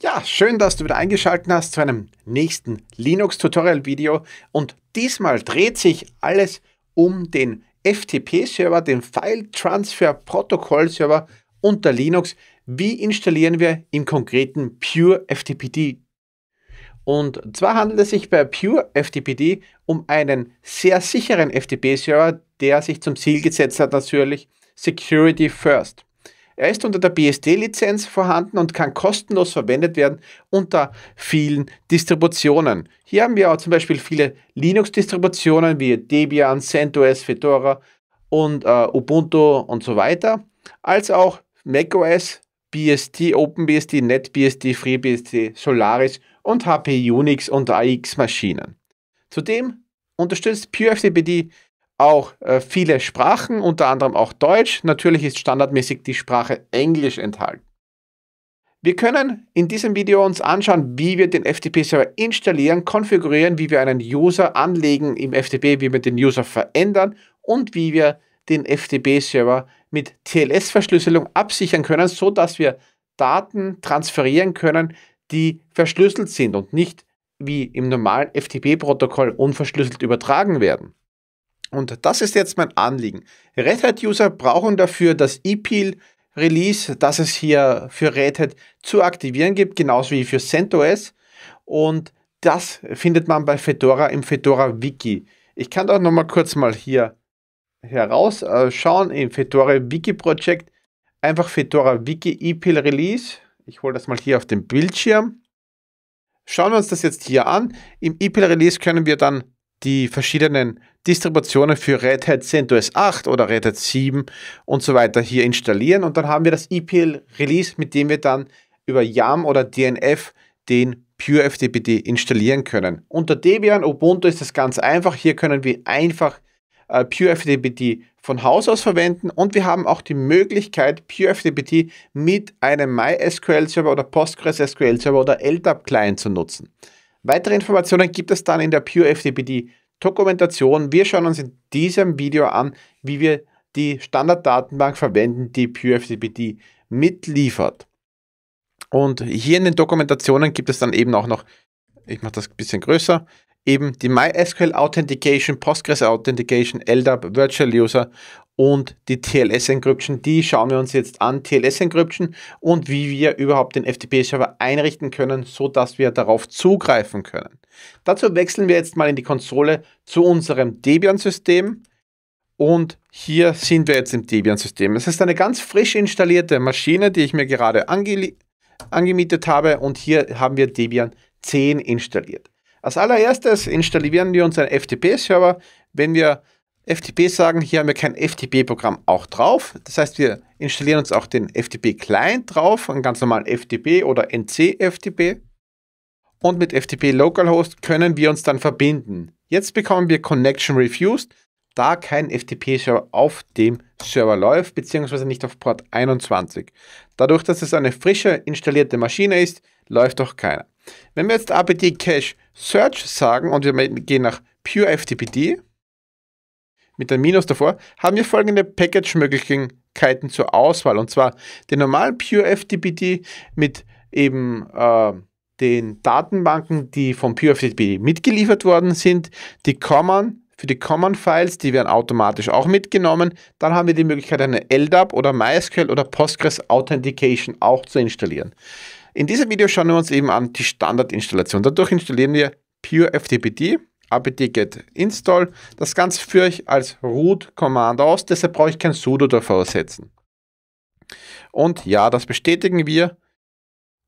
Ja, schön, dass du wieder eingeschaltet hast zu einem nächsten Linux-Tutorial-Video. Und diesmal dreht sich alles um den FTP-Server, den File Transfer Protocol-Server unter Linux. Wie installieren wir im konkreten Pure FTPD? Und zwar handelt es sich bei Pure FTPD um einen sehr sicheren FTP-Server, der sich zum Ziel gesetzt hat natürlich Security First. Er ist unter der BSD-Lizenz vorhanden und kann kostenlos verwendet werden unter vielen Distributionen. Hier haben wir auch zum Beispiel viele Linux-Distributionen wie Debian, CentOS, Fedora und äh, Ubuntu und so weiter, als auch macOS, BSD, OpenBSD, NetBSD, FreeBSD, Solaris und HP Unix und AX-Maschinen. Zudem unterstützt PureFTPD auch äh, viele Sprachen, unter anderem auch Deutsch. Natürlich ist standardmäßig die Sprache Englisch enthalten. Wir können in diesem Video uns anschauen, wie wir den FTP-Server installieren, konfigurieren, wie wir einen User anlegen im FTP, wie wir den User verändern und wie wir den FTP-Server mit TLS-Verschlüsselung absichern können, sodass wir Daten transferieren können, die verschlüsselt sind und nicht wie im normalen FTP-Protokoll unverschlüsselt übertragen werden. Und das ist jetzt mein Anliegen. Red Hat-User brauchen dafür das EPIL Release, das es hier für Red Hat zu aktivieren gibt, genauso wie für CentOS. Und das findet man bei Fedora im Fedora Wiki. Ich kann da nochmal kurz mal hier herausschauen äh, im Fedora Wiki Projekt. Einfach Fedora Wiki EPIL Release. Ich hole das mal hier auf den Bildschirm. Schauen wir uns das jetzt hier an. Im EPIL Release können wir dann die verschiedenen Distributionen für Red Hat CentOS 8 oder Red Hat 7 und so weiter hier installieren. Und dann haben wir das EPL Release, mit dem wir dann über YAM oder DNF den Pure FTPD installieren können. Unter Debian Ubuntu ist das ganz einfach. Hier können wir einfach äh, FTPD von Haus aus verwenden und wir haben auch die Möglichkeit, Pure FTPD mit einem MySQL-Server oder Postgres SQL server oder LDAP-Client zu nutzen. Weitere Informationen gibt es dann in der Pure PureFTPD Dokumentation. Wir schauen uns in diesem Video an, wie wir die Standarddatenbank verwenden, die PureFTPD mitliefert. Und hier in den Dokumentationen gibt es dann eben auch noch, ich mache das ein bisschen größer, eben die MySQL Authentication, Postgres Authentication, LDAP, Virtual User und die TLS Encryption. Die schauen wir uns jetzt an, TLS Encryption und wie wir überhaupt den FTP-Server einrichten können, so dass wir darauf zugreifen können. Dazu wechseln wir jetzt mal in die Konsole zu unserem Debian-System. Und hier sind wir jetzt im Debian-System. Es ist eine ganz frisch installierte Maschine, die ich mir gerade ange angemietet habe. Und hier haben wir Debian 10 installiert. Als allererstes installieren wir unseren FTP-Server. Wenn wir FTP sagen, hier haben wir kein FTP-Programm auch drauf. Das heißt, wir installieren uns auch den FTP-Client drauf, einen ganz normalen FTP oder NC-FTP. Und mit FTP Localhost können wir uns dann verbinden. Jetzt bekommen wir Connection Refused, da kein FTP-Server auf dem Server läuft, beziehungsweise nicht auf Port 21. Dadurch, dass es eine frische installierte Maschine ist, läuft auch keiner. Wenn wir jetzt apt-cache search sagen und wir gehen nach pure FTPD, mit einem Minus davor, haben wir folgende Package-Möglichkeiten zur Auswahl. Und zwar den normalen Pure FTPT mit eben äh, den Datenbanken, die vom Pure FTP mitgeliefert worden sind, die Common für die Common Files, die werden automatisch auch mitgenommen. Dann haben wir die Möglichkeit, eine LDAP oder MySQL oder Postgres Authentication auch zu installieren. In diesem Video schauen wir uns eben an die Standardinstallation. Dadurch installieren wir Pure FTPD apt-get install. Das Ganze führe ich als root-Command aus, deshalb brauche ich kein sudo davor setzen. Und ja, das bestätigen wir.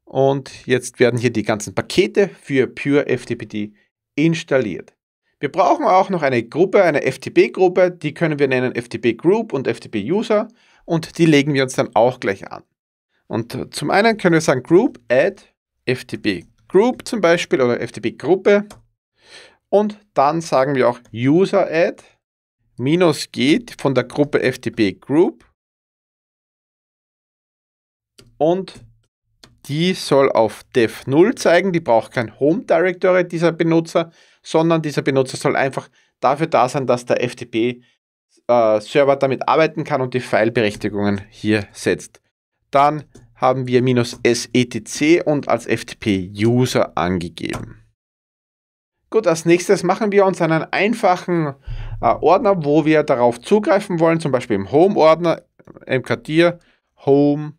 Und jetzt werden hier die ganzen Pakete für Pure FTPD installiert. Wir brauchen auch noch eine Gruppe, eine FTP-Gruppe, die können wir nennen FTP Group und FTP User und die legen wir uns dann auch gleich an. Und zum einen können wir sagen Group add FTP Group zum Beispiel oder FTP Gruppe und dann sagen wir auch user-add minus geht von der Gruppe FTP Group. Und die soll auf dev 0 zeigen. Die braucht kein Home Directory dieser Benutzer, sondern dieser Benutzer soll einfach dafür da sein, dass der FTP äh, Server damit arbeiten kann und die Fileberechtigungen hier setzt. Dann haben wir minus setc und als FTP User angegeben. Gut, als nächstes machen wir uns einen einfachen äh, Ordner, wo wir darauf zugreifen wollen, zum Beispiel im Home-Ordner, im Home,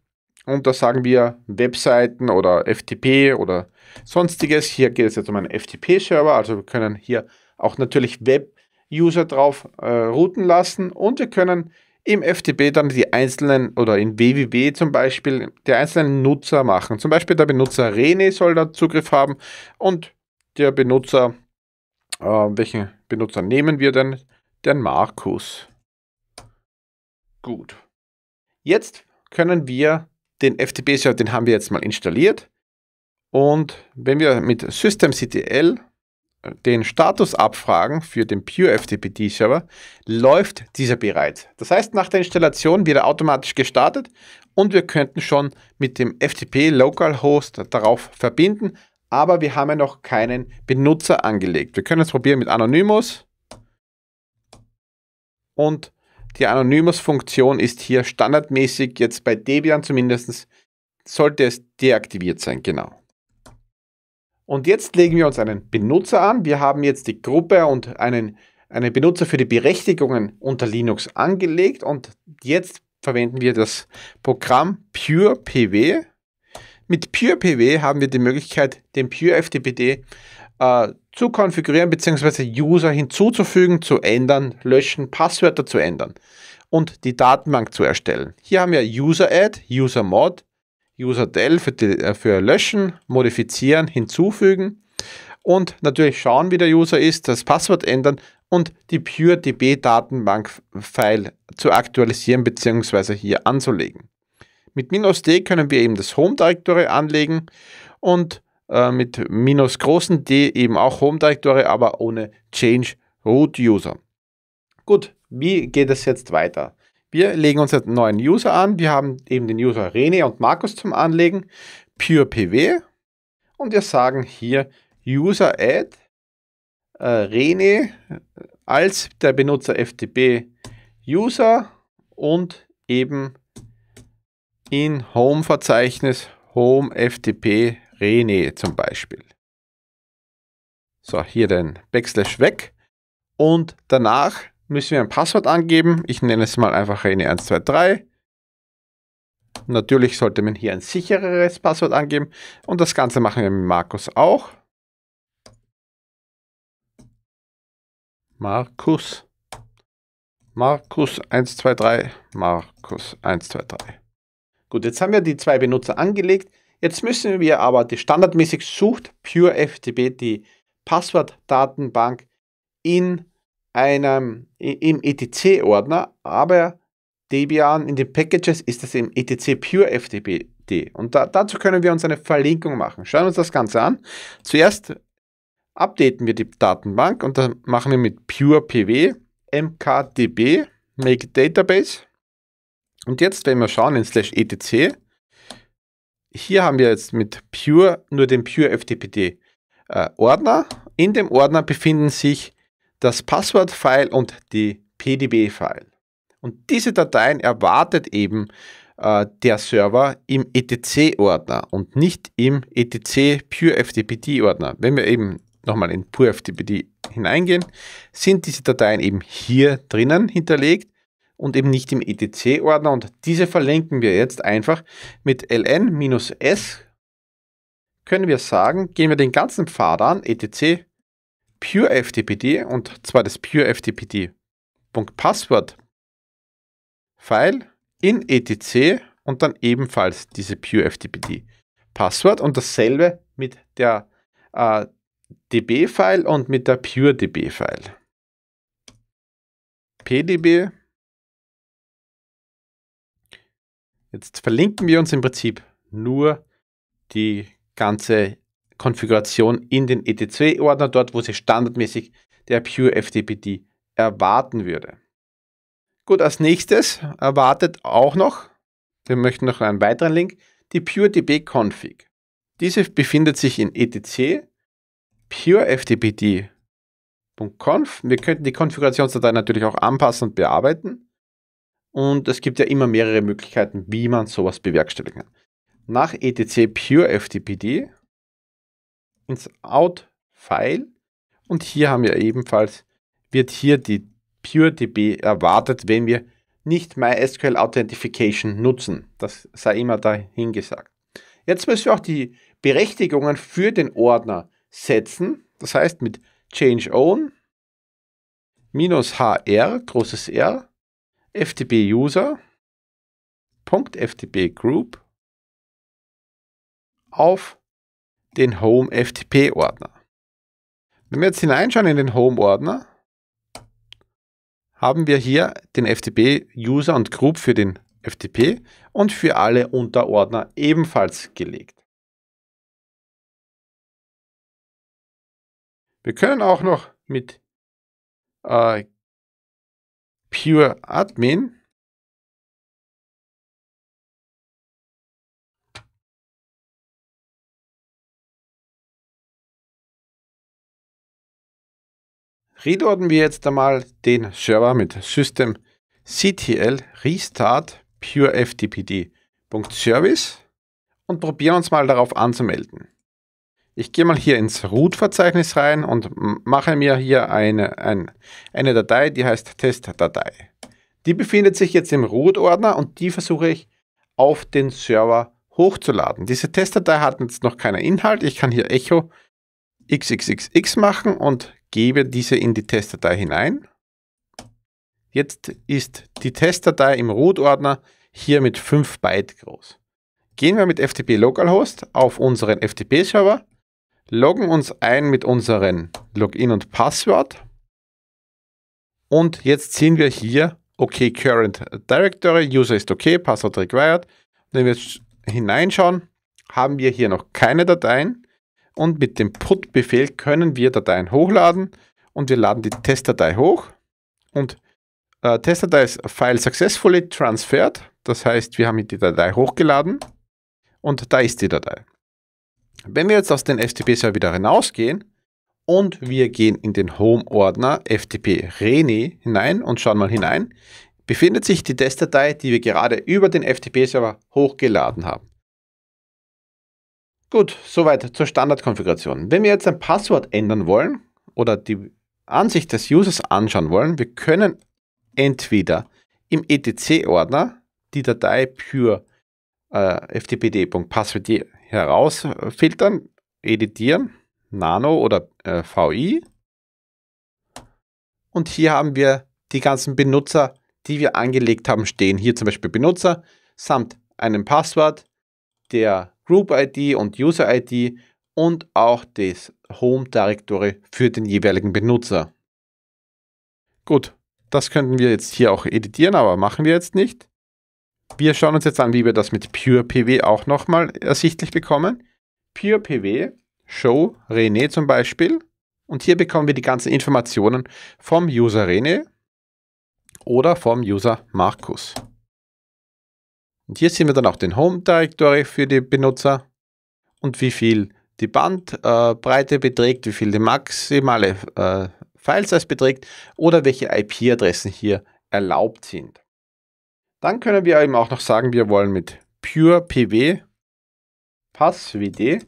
und da sagen wir Webseiten oder FTP oder sonstiges. Hier geht es jetzt um einen FTP-Server, also wir können hier auch natürlich Web-User drauf äh, routen lassen und wir können im FTP dann die einzelnen oder in www zum Beispiel die einzelnen Nutzer machen. Zum Beispiel der Benutzer Rene soll da Zugriff haben und der Benutzer äh, welchen Benutzer nehmen wir denn? Den Markus. Gut. Jetzt können wir den FTP-Server, den haben wir jetzt mal installiert. Und wenn wir mit systemctl äh, den Status abfragen für den Pure FTPT Server, läuft dieser bereits. Das heißt, nach der Installation wird er automatisch gestartet und wir könnten schon mit dem FTP Localhost darauf verbinden, aber wir haben ja noch keinen Benutzer angelegt. Wir können es probieren mit Anonymous und die Anonymous-Funktion ist hier standardmäßig jetzt bei Debian zumindest, sollte es deaktiviert sein, genau. Und jetzt legen wir uns einen Benutzer an. Wir haben jetzt die Gruppe und einen, einen Benutzer für die Berechtigungen unter Linux angelegt und jetzt verwenden wir das Programm PurePW mit PurePW haben wir die Möglichkeit, den PureFTPD äh, zu konfigurieren bzw. User hinzuzufügen, zu ändern, löschen, Passwörter zu ändern und die Datenbank zu erstellen. Hier haben wir User-Add, User-Mod, User-Del für, die, äh, für Löschen, Modifizieren, Hinzufügen und natürlich schauen, wie der User ist, das Passwort ändern und die PureDB-Datenbank-File zu aktualisieren bzw. hier anzulegen. Mit minus -d können wir eben das Home Directory anlegen und äh, mit minus großen d eben auch Home Directory, aber ohne Change Root User. Gut, wie geht es jetzt weiter? Wir legen uns einen neuen User an. Wir haben eben den User Rene und Markus zum Anlegen, pure PW. Und wir sagen hier User Add äh, Rene als der Benutzer FTP User und eben in Home-Verzeichnis Home FTP Rene zum Beispiel. So, hier den Backslash weg. Und danach müssen wir ein Passwort angeben. Ich nenne es mal einfach Rene123. Natürlich sollte man hier ein sichereres Passwort angeben. Und das Ganze machen wir mit Markus auch. Markus. Markus 123. Markus 123. Gut, jetzt haben wir die zwei Benutzer angelegt. Jetzt müssen wir aber, die standardmäßig sucht PureFTP die Passwortdatenbank in einem, im etc-Ordner, aber Debian in den Packages ist das im etc PureFTPD. Und da, dazu können wir uns eine Verlinkung machen. Schauen wir uns das Ganze an. Zuerst updaten wir die Datenbank und dann machen wir mit PurePW mkdb make database und jetzt, wenn wir schauen in slash etc, hier haben wir jetzt mit Pure nur den Pure FTPD äh, Ordner. In dem Ordner befinden sich das Passwort-File und die PDB-File. Und diese Dateien erwartet eben äh, der Server im etc-Ordner und nicht im etc Pure FTPD-Ordner. Wenn wir eben nochmal in Pure FTPD hineingehen, sind diese Dateien eben hier drinnen hinterlegt und eben nicht im etc-Ordner und diese verlinken wir jetzt einfach mit ln-s können wir sagen, gehen wir den ganzen Pfad an, etc, pure ftpd und zwar das pure ftpd.password File in etc und dann ebenfalls diese pure ftpd Passwort und dasselbe mit der äh, db File und mit der pure db File. pdb Jetzt verlinken wir uns im Prinzip nur die ganze Konfiguration in den etc-Ordner, dort wo sie standardmäßig der Pure FTPD erwarten würde. Gut, als nächstes erwartet auch noch, wir möchten noch einen weiteren Link, die PureDB Config. Diese befindet sich in etc pureftpd.conf. Wir könnten die Konfigurationsdatei natürlich auch anpassen und bearbeiten. Und es gibt ja immer mehrere Möglichkeiten, wie man sowas bewerkstelligen kann. Nach etc pure FTPD ins Out-File und hier haben wir ebenfalls, wird hier die pure DB erwartet, wenn wir nicht MySQL Authentication nutzen. Das sei immer dahingesagt. Jetzt müssen wir auch die Berechtigungen für den Ordner setzen. Das heißt mit change own minus hr, großes R, FTP User, Group auf den Home FTP Ordner. Wenn wir jetzt hineinschauen in den Home Ordner, haben wir hier den FTP User und Group für den FTP und für alle Unterordner ebenfalls gelegt. Wir können auch noch mit äh, Pure Admin. Reloaden wir jetzt einmal den Server mit System CTL Restart Pure FTPD. Service und probieren uns mal darauf anzumelden ich gehe mal hier ins Root-Verzeichnis rein und mache mir hier eine, ein, eine Datei, die heißt Testdatei. Die befindet sich jetzt im Root-Ordner und die versuche ich auf den Server hochzuladen. Diese Testdatei hat jetzt noch keinen Inhalt. Ich kann hier Echo xxxx machen und gebe diese in die Testdatei hinein. Jetzt ist die Testdatei im Root-Ordner hier mit 5 Byte groß. Gehen wir mit FTP Localhost auf unseren FTP-Server loggen uns ein mit unseren Login und Passwort. Und jetzt sehen wir hier, okay, Current Directory, User ist okay, Passwort required. Wenn wir jetzt hineinschauen, haben wir hier noch keine Dateien. Und mit dem Put-Befehl können wir Dateien hochladen. Und wir laden die Testdatei hoch. Und äh, Testdatei ist File Successfully Transferred. Das heißt, wir haben die Datei hochgeladen. Und da ist die Datei. Wenn wir jetzt aus den FTP-Server wieder hinausgehen und wir gehen in den Home-Ordner FTP Reni hinein und schauen mal hinein, befindet sich die Testdatei, die wir gerade über den FTP-Server hochgeladen haben. Gut, soweit zur Standardkonfiguration. Wenn wir jetzt ein Passwort ändern wollen oder die Ansicht des Users anschauen wollen, wir können entweder im etc-Ordner die Datei pure äh, ftpd.passwd herausfiltern, editieren, Nano oder äh, VI. Und hier haben wir die ganzen Benutzer, die wir angelegt haben, stehen. Hier zum Beispiel Benutzer samt einem Passwort, der Group-ID und User-ID und auch das Home-Directory für den jeweiligen Benutzer. Gut, das könnten wir jetzt hier auch editieren, aber machen wir jetzt nicht. Wir schauen uns jetzt an, wie wir das mit Pure PW auch nochmal ersichtlich bekommen. Pure PW, Show René zum Beispiel. Und hier bekommen wir die ganzen Informationen vom User René oder vom User Markus. Und hier sehen wir dann auch den Home Directory für die Benutzer und wie viel die Bandbreite äh, beträgt, wie viel die maximale äh, Filesize beträgt oder welche IP-Adressen hier erlaubt sind. Dann können wir eben auch noch sagen, wir wollen mit Pure PW PassWD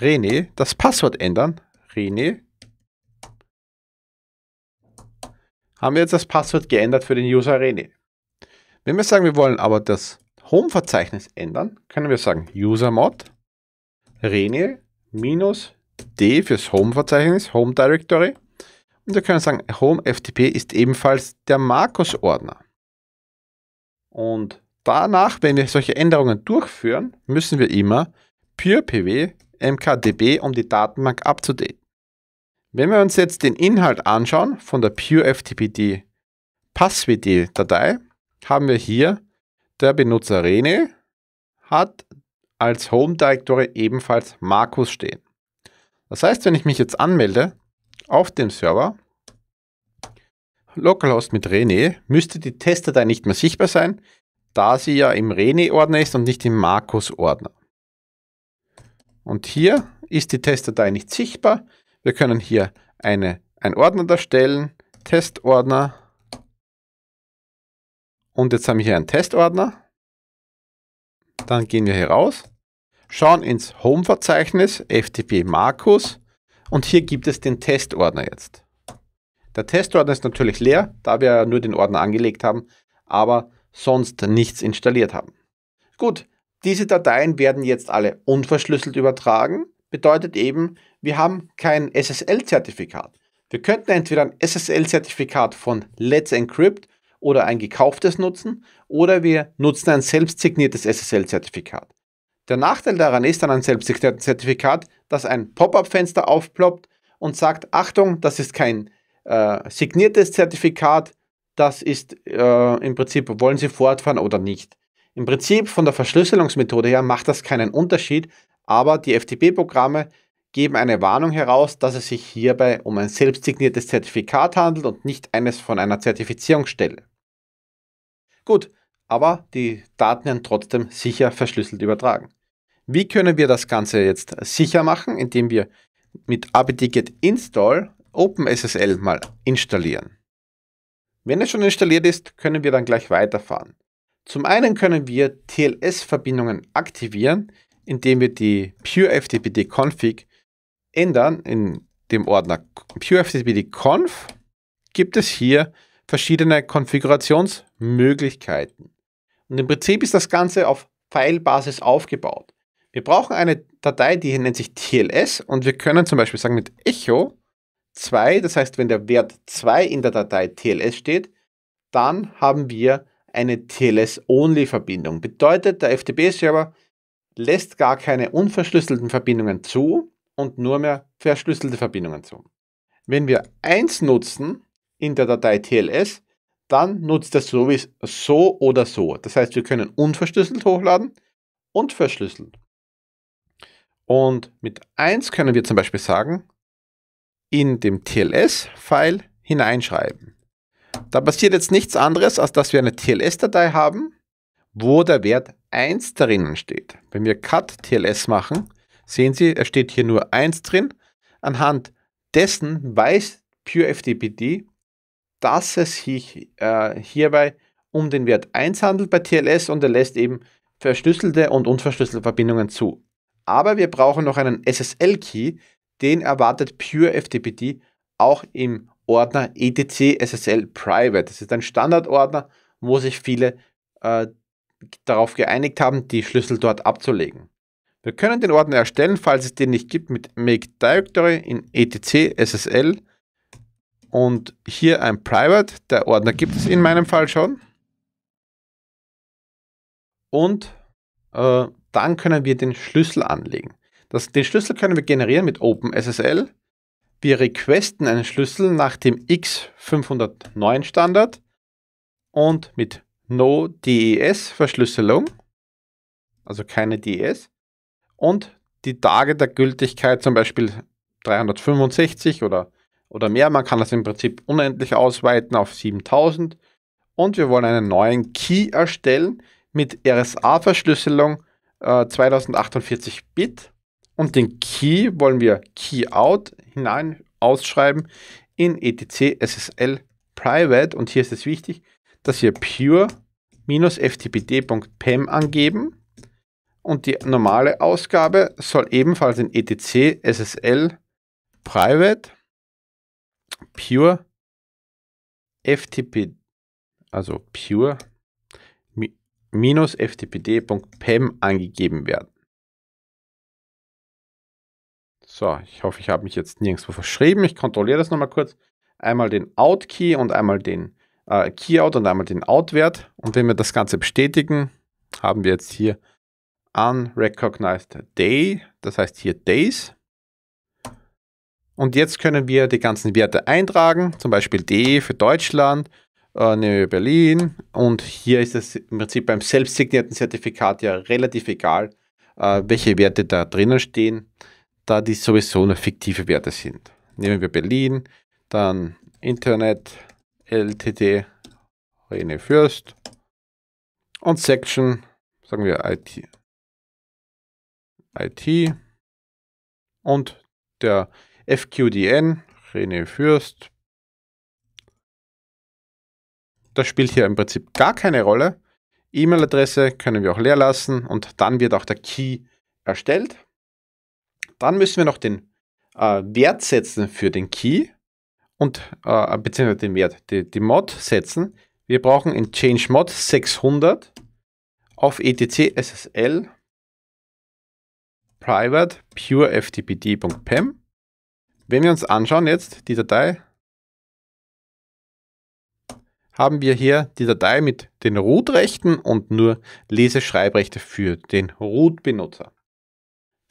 René das Passwort ändern. René. Haben wir jetzt das Passwort geändert für den User René. Wenn wir sagen, wir wollen aber das Home-Verzeichnis ändern, können wir sagen usermod René minus D fürs Home-Verzeichnis, Home Directory. Und wir können sagen, Home FTP ist ebenfalls der Markus-Ordner. Und danach, wenn wir solche Änderungen durchführen, müssen wir immer PurePW MKDB, um die Datenbank abzudaten. Wenn wir uns jetzt den Inhalt anschauen von der PureFTPD passwd datei haben wir hier, der Benutzer Rene hat als Home Directory ebenfalls Markus stehen. Das heißt, wenn ich mich jetzt anmelde auf dem Server, Localhost mit René, müsste die Testdatei nicht mehr sichtbar sein, da sie ja im rené ordner ist und nicht im Markus-Ordner. Und hier ist die Testdatei nicht sichtbar. Wir können hier eine, einen Ordner darstellen, Testordner. Und jetzt haben wir hier einen Testordner. Dann gehen wir hier raus, schauen ins Home-Verzeichnis, FTP Markus und hier gibt es den Testordner jetzt. Der Testordner ist natürlich leer, da wir nur den Ordner angelegt haben, aber sonst nichts installiert haben. Gut, diese Dateien werden jetzt alle unverschlüsselt übertragen, bedeutet eben, wir haben kein SSL-Zertifikat. Wir könnten entweder ein SSL-Zertifikat von Let's Encrypt oder ein gekauftes nutzen oder wir nutzen ein selbst signiertes SSL-Zertifikat. Der Nachteil daran ist an einem selbst signierten Zertifikat, dass ein Pop-up-Fenster aufploppt und sagt, Achtung, das ist kein äh, signiertes Zertifikat, das ist äh, im Prinzip, wollen Sie fortfahren oder nicht. Im Prinzip von der Verschlüsselungsmethode her macht das keinen Unterschied, aber die FTP-Programme geben eine Warnung heraus, dass es sich hierbei um ein selbst signiertes Zertifikat handelt und nicht eines von einer Zertifizierungsstelle. Gut, aber die Daten werden trotzdem sicher verschlüsselt übertragen. Wie können wir das Ganze jetzt sicher machen? Indem wir mit apt-get install OpenSSL mal installieren. Wenn es schon installiert ist, können wir dann gleich weiterfahren. Zum einen können wir TLS-Verbindungen aktivieren, indem wir die PureFTPD-Config ändern. In dem Ordner PureFTPD-Conf gibt es hier verschiedene Konfigurationsmöglichkeiten. Und im Prinzip ist das Ganze auf Pfeilbasis aufgebaut. Wir brauchen eine Datei, die hier nennt sich TLS und wir können zum Beispiel sagen mit Echo 2. Das heißt, wenn der Wert 2 in der Datei TLS steht, dann haben wir eine TLS-Only-Verbindung. Bedeutet, der FTP-Server lässt gar keine unverschlüsselten Verbindungen zu und nur mehr verschlüsselte Verbindungen zu. Wenn wir 1 nutzen in der Datei TLS, dann nutzt er sowieso so oder so. Das heißt, wir können unverschlüsselt hochladen und verschlüsselt. Und mit 1 können wir zum Beispiel sagen, in dem TLS-File hineinschreiben. Da passiert jetzt nichts anderes, als dass wir eine TLS-Datei haben, wo der Wert 1 drinnen steht. Wenn wir Cut TLS machen, sehen Sie, es steht hier nur 1 drin. Anhand dessen weiß PureFDPD, dass es sich äh, hierbei um den Wert 1 handelt bei TLS und er lässt eben verschlüsselte und unverschlüsselte Verbindungen zu. Aber wir brauchen noch einen SSL-Key, den erwartet Pure FTPD auch im Ordner etc SSL Private. Das ist ein Standardordner, wo sich viele äh, darauf geeinigt haben, die Schlüssel dort abzulegen. Wir können den Ordner erstellen, falls es den nicht gibt, mit Make Directory in etc SSL und hier ein Private. Der Ordner gibt es in meinem Fall schon. Und äh, dann können wir den Schlüssel anlegen. Das, den Schlüssel können wir generieren mit OpenSSL. Wir requesten einen Schlüssel nach dem X509 Standard und mit No DES Verschlüsselung, also keine DES, und die Tage der Gültigkeit, zum Beispiel 365 oder, oder mehr. Man kann das im Prinzip unendlich ausweiten auf 7000. Und wir wollen einen neuen Key erstellen mit RSA-Verschlüsselung äh, 2048 Bit und den Key wollen wir Keyout hinein ausschreiben in etc SSL private. Und hier ist es wichtig, dass wir pure-ftpt.pem angeben. Und die normale Ausgabe soll ebenfalls in etc SSL private pure ftp, also pure minus ftpd.pem angegeben werden. So, ich hoffe, ich habe mich jetzt nirgendwo verschrieben. Ich kontrolliere das nochmal kurz. Einmal den Out-Key und einmal den äh, Key-Out und einmal den Out-Wert. Und wenn wir das Ganze bestätigen, haben wir jetzt hier unrecognized day, das heißt hier days. Und jetzt können wir die ganzen Werte eintragen, zum Beispiel D für Deutschland, äh, Berlin. Und hier ist es im Prinzip beim selbstsignierten Zertifikat ja relativ egal, äh, welche Werte da drinnen stehen da die sowieso nur fiktive Werte sind. Nehmen wir Berlin, dann Internet, LTD, Rene Fürst und Section, sagen wir IT. IT und der FQDN, Rene Fürst. Das spielt hier im Prinzip gar keine Rolle. E-Mail-Adresse können wir auch leer lassen und dann wird auch der Key erstellt. Dann müssen wir noch den äh, Wert setzen für den Key und äh, beziehungsweise den Wert, die, die Mod setzen. Wir brauchen in Change Mod 600 auf etc SSL private pureftpd.pem. Wenn wir uns anschauen jetzt die Datei, haben wir hier die Datei mit den Root-Rechten und nur Lese-Schreibrechte für den Root-Benutzer.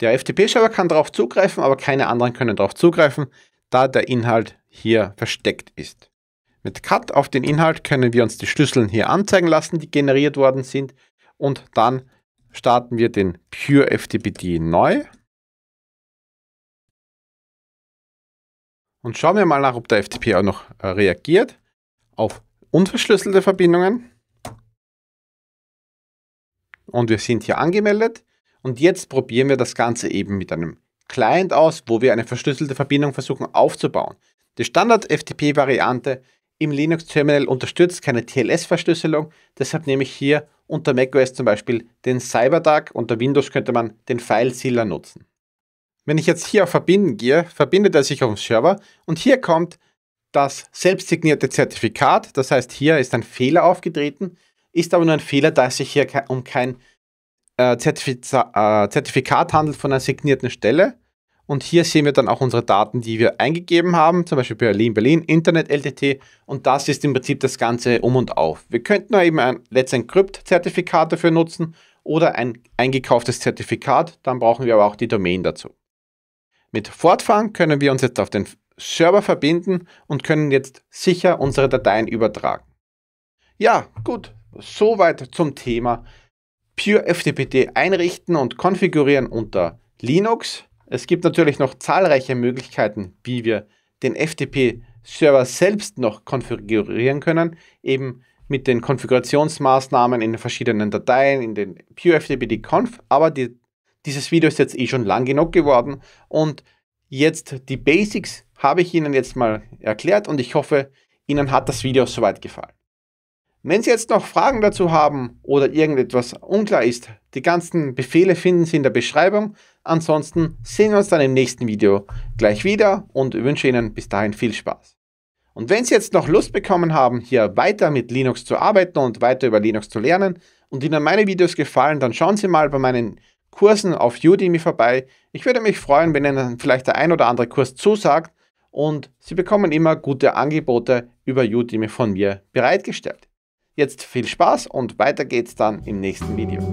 Der FTP-Server kann darauf zugreifen, aber keine anderen können darauf zugreifen, da der Inhalt hier versteckt ist. Mit Cut auf den Inhalt können wir uns die Schlüsseln hier anzeigen lassen, die generiert worden sind. Und dann starten wir den Pure FTPD neu. Und schauen wir mal nach, ob der FTP auch noch äh, reagiert auf unverschlüsselte Verbindungen. Und wir sind hier angemeldet. Und jetzt probieren wir das Ganze eben mit einem Client aus, wo wir eine verschlüsselte Verbindung versuchen aufzubauen. Die Standard-FTP-Variante im Linux-Terminal unterstützt keine TLS-Verschlüsselung, deshalb nehme ich hier unter macOS zum Beispiel den CyberDuck, unter Windows könnte man den FileZilla nutzen. Wenn ich jetzt hier auf Verbinden gehe, verbindet er sich auf den Server und hier kommt das selbst signierte Zertifikat, das heißt hier ist ein Fehler aufgetreten, ist aber nur ein Fehler, da es sich hier um kein Zertifiz äh, äh Zertifikat handelt von einer signierten Stelle. Und hier sehen wir dann auch unsere Daten, die wir eingegeben haben, zum Beispiel Berlin, Berlin, Internet, LTT. Und das ist im Prinzip das Ganze um und auf. Wir könnten eben ein Let's Encrypt-Zertifikat dafür nutzen oder ein eingekauftes Zertifikat. Dann brauchen wir aber auch die Domain dazu. Mit Fortfahren können wir uns jetzt auf den Server verbinden und können jetzt sicher unsere Dateien übertragen. Ja, gut, soweit zum Thema PureFTPT einrichten und konfigurieren unter Linux. Es gibt natürlich noch zahlreiche Möglichkeiten, wie wir den FTP-Server selbst noch konfigurieren können, eben mit den Konfigurationsmaßnahmen in den verschiedenen Dateien, in den PureFTPT-Conf, aber die, dieses Video ist jetzt eh schon lang genug geworden und jetzt die Basics habe ich Ihnen jetzt mal erklärt und ich hoffe, Ihnen hat das Video soweit gefallen. Wenn Sie jetzt noch Fragen dazu haben oder irgendetwas unklar ist, die ganzen Befehle finden Sie in der Beschreibung. Ansonsten sehen wir uns dann im nächsten Video gleich wieder und wünsche Ihnen bis dahin viel Spaß. Und wenn Sie jetzt noch Lust bekommen haben, hier weiter mit Linux zu arbeiten und weiter über Linux zu lernen und Ihnen meine Videos gefallen, dann schauen Sie mal bei meinen Kursen auf Udemy vorbei. Ich würde mich freuen, wenn Ihnen vielleicht der ein oder andere Kurs zusagt und Sie bekommen immer gute Angebote über Udemy von mir bereitgestellt. Jetzt viel Spaß und weiter geht's dann im nächsten Video.